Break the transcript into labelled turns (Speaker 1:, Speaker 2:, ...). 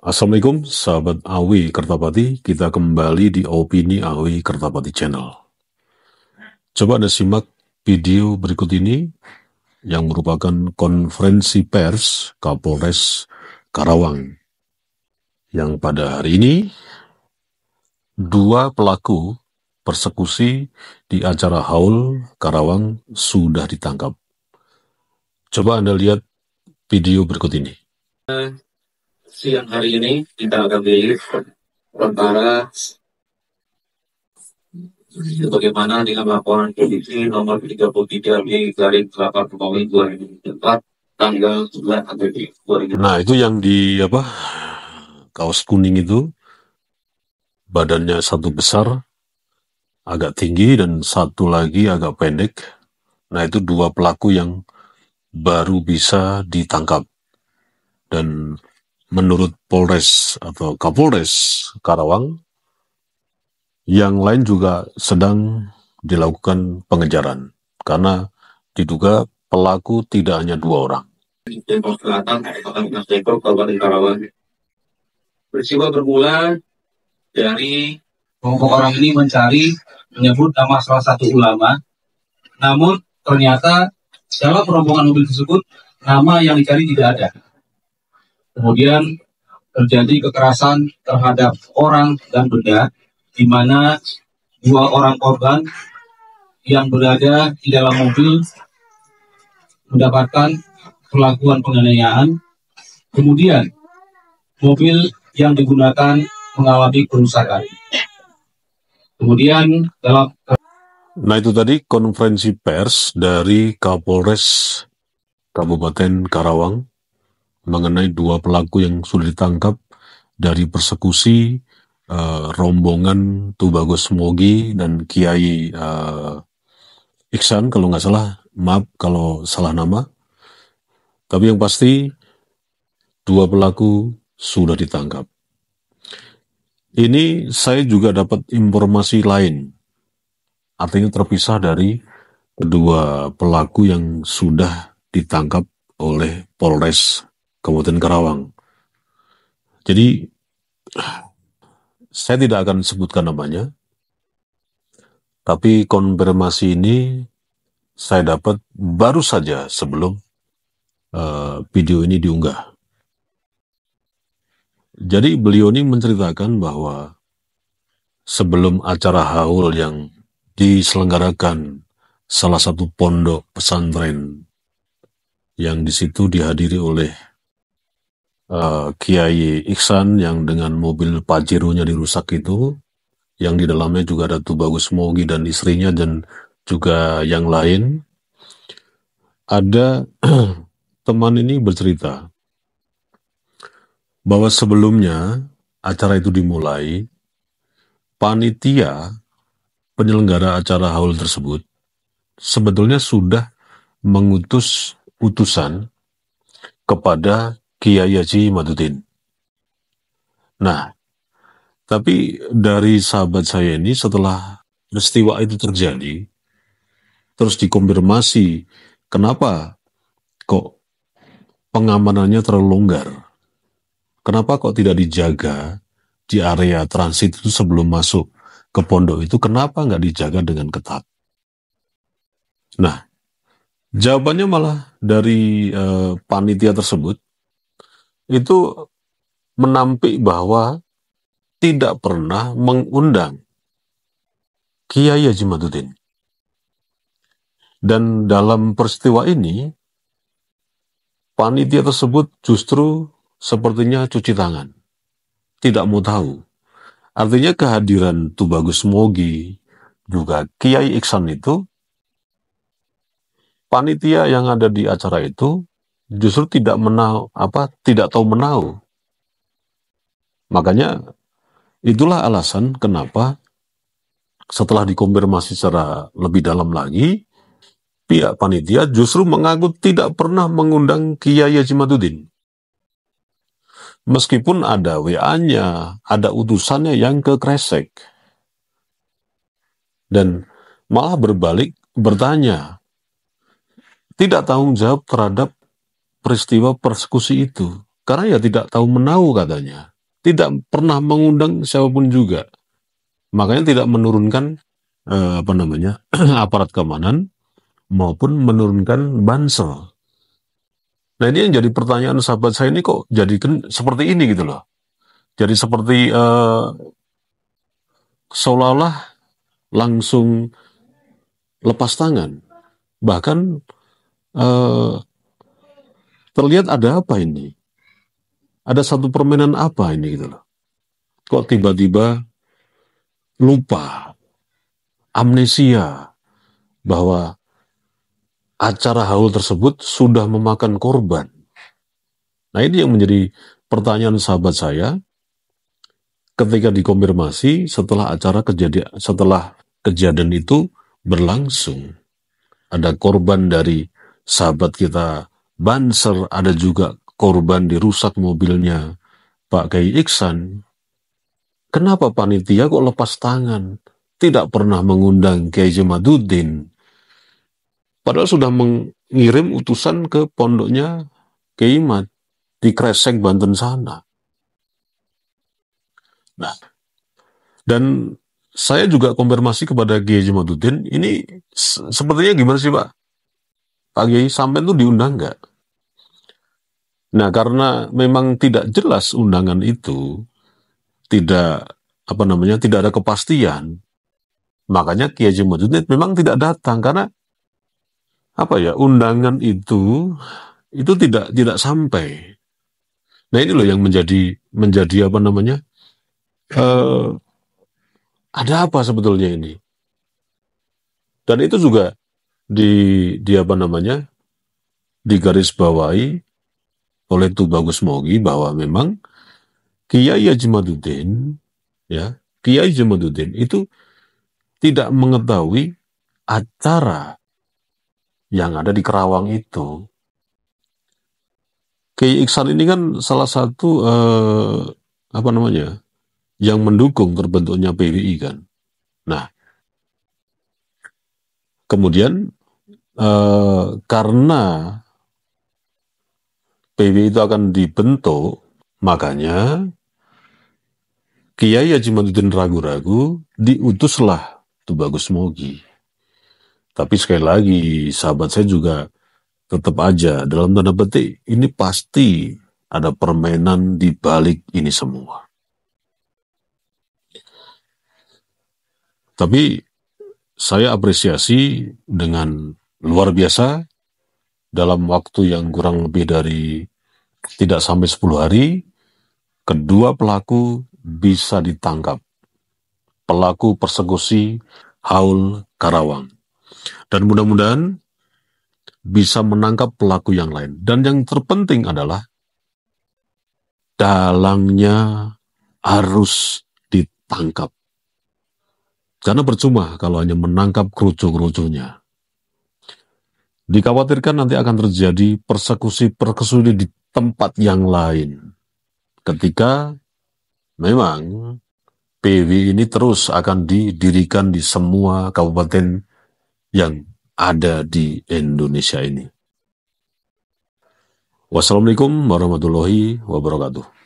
Speaker 1: Assalamualaikum sahabat Awi Kertapati, kita kembali di Opini Awi Kertapati Channel. Coba Anda simak video berikut ini yang merupakan konferensi pers Kapolres Karawang yang pada hari ini dua pelaku persekusi di acara haul Karawang sudah ditangkap. Coba Anda lihat video berikut ini. Eh, siang hari ini kita akan melihat perkara bagaimana dengan laporan polisi nomor 33 B garing 8 Pegawai 2004 tanggal 9 Agustus Nah itu yang di apa kaos kuning itu badannya satu besar agak tinggi dan satu lagi agak pendek. Nah itu dua pelaku yang baru bisa ditangkap dan menurut Polres atau Kapolres Karawang, yang lain juga sedang dilakukan pengejaran karena diduga pelaku tidak hanya dua orang. Karawang. Peristiwa bermula dari kelompok orang ini mencari menyebut nama salah satu ulama, namun ternyata dalam rombongan mobil tersebut nama yang dicari tidak ada. Kemudian terjadi kekerasan terhadap orang dan benda, di mana dua orang korban yang berada di dalam mobil mendapatkan perlakuan penganiayaan. Kemudian, mobil yang digunakan mengalami kerusakan. Kemudian dalam Nah itu tadi konferensi pers dari Kapolres Kabupaten Karawang mengenai dua pelaku yang sudah ditangkap dari persekusi uh, rombongan Tubagus Mogi dan Kiai uh, Iksan kalau nggak salah, maaf kalau salah nama. Tapi yang pasti dua pelaku sudah ditangkap. Ini saya juga dapat informasi lain. Artinya terpisah dari kedua pelaku yang sudah ditangkap oleh Polres Kabupaten Karawang. Jadi saya tidak akan sebutkan namanya, tapi konfirmasi ini saya dapat baru saja sebelum uh, video ini diunggah. Jadi beliau ini menceritakan bahwa sebelum acara haul yang diselenggarakan salah satu pondok pesantren yang di situ dihadiri oleh Eh, Kiai Iksan yang dengan mobil pajirunya dirusak itu, yang di dalamnya juga ada bagus Mogi dan istrinya dan juga yang lain. Ada teman ini bercerita bahwa sebelumnya acara itu dimulai, panitia penyelenggara acara haul tersebut sebetulnya sudah mengutus utusan kepada Kiai Haji Madudin. Nah, tapi dari sahabat saya ini setelah peristiwa itu terjadi, terus dikonfirmasi kenapa kok pengamanannya terlalu longgar. Kenapa kok tidak dijaga di area transit itu sebelum masuk ke pondok itu, kenapa nggak dijaga dengan ketat? Nah, jawabannya malah dari uh, panitia tersebut, itu menampik bahwa tidak pernah mengundang Kiai Haji Madudin. Dan dalam peristiwa ini, panitia tersebut justru sepertinya cuci tangan. Tidak mau tahu. Artinya kehadiran Tubagus Mogi, juga Kiai Iksan itu, panitia yang ada di acara itu justru tidak menau apa tidak tahu menau. Makanya itulah alasan kenapa setelah dikonfirmasi secara lebih dalam lagi pihak panitia justru mengaku tidak pernah mengundang Kiai Haji Madudin. Meskipun ada WA-nya, ada utusannya yang ke Kresek. Dan malah berbalik bertanya, tidak tahu jawab terhadap peristiwa persekusi itu. Karena ya tidak tahu menahu katanya. Tidak pernah mengundang siapapun juga. Makanya tidak menurunkan eh, apa namanya aparat keamanan maupun menurunkan bansel. Nah ini yang jadi pertanyaan sahabat saya ini kok jadi seperti ini gitu loh. Jadi seperti eh, seolah-olah langsung lepas tangan. Bahkan eh, terlihat ada apa ini? Ada satu permainan apa ini gitu loh. Kok tiba-tiba lupa, amnesia bahwa acara haul tersebut sudah memakan korban. Nah ini yang menjadi pertanyaan sahabat saya ketika dikonfirmasi setelah acara kejadian setelah kejadian itu berlangsung ada korban dari sahabat kita Banser ada juga korban dirusak mobilnya Pak Kiai Iksan. Kenapa panitia kok lepas tangan? Tidak pernah mengundang Kiai Jemaduddin. Padahal sudah mengirim utusan ke pondoknya Kiai Mat di Kresek Banten sana. Nah, dan saya juga konfirmasi kepada Kiai Jamaduddin, ini sepertinya gimana sih Pak? Pak Kiai sampai itu diundang nggak? Nah, karena memang tidak jelas undangan itu, tidak apa namanya, tidak ada kepastian. Makanya Kiai Haji memang tidak datang karena apa ya, undangan itu itu tidak tidak sampai. Nah, ini loh yang menjadi menjadi apa namanya? Uh, ada apa sebetulnya ini? Dan itu juga di di apa namanya? di garis bawahi oleh bagus Mogi bahwa memang Kiai Jemaduddin ya Kiai Jemaduddin itu tidak mengetahui acara yang ada di Kerawang itu. Kiai Iksan ini kan salah satu eh, apa namanya yang mendukung terbentuknya PBI kan. Nah, kemudian eh, karena PW itu akan dibentuk, makanya Kiai Haji Matuddin ragu-ragu diutuslah tuh Bagus Mogi. Tapi sekali lagi sahabat saya juga tetap aja dalam tanda petik ini pasti ada permainan di balik ini semua. Tapi saya apresiasi dengan luar biasa dalam waktu yang kurang lebih dari tidak sampai 10 hari, kedua pelaku bisa ditangkap. Pelaku persekusi Haul Karawang. Dan mudah-mudahan bisa menangkap pelaku yang lain. Dan yang terpenting adalah dalangnya harus ditangkap. Karena percuma kalau hanya menangkap kerucu-kerucunya. Dikhawatirkan nanti akan terjadi persekusi-persekusi di tempat yang lain. Ketika memang PW ini terus akan didirikan di semua kabupaten yang ada di Indonesia ini. Wassalamualaikum warahmatullahi wabarakatuh.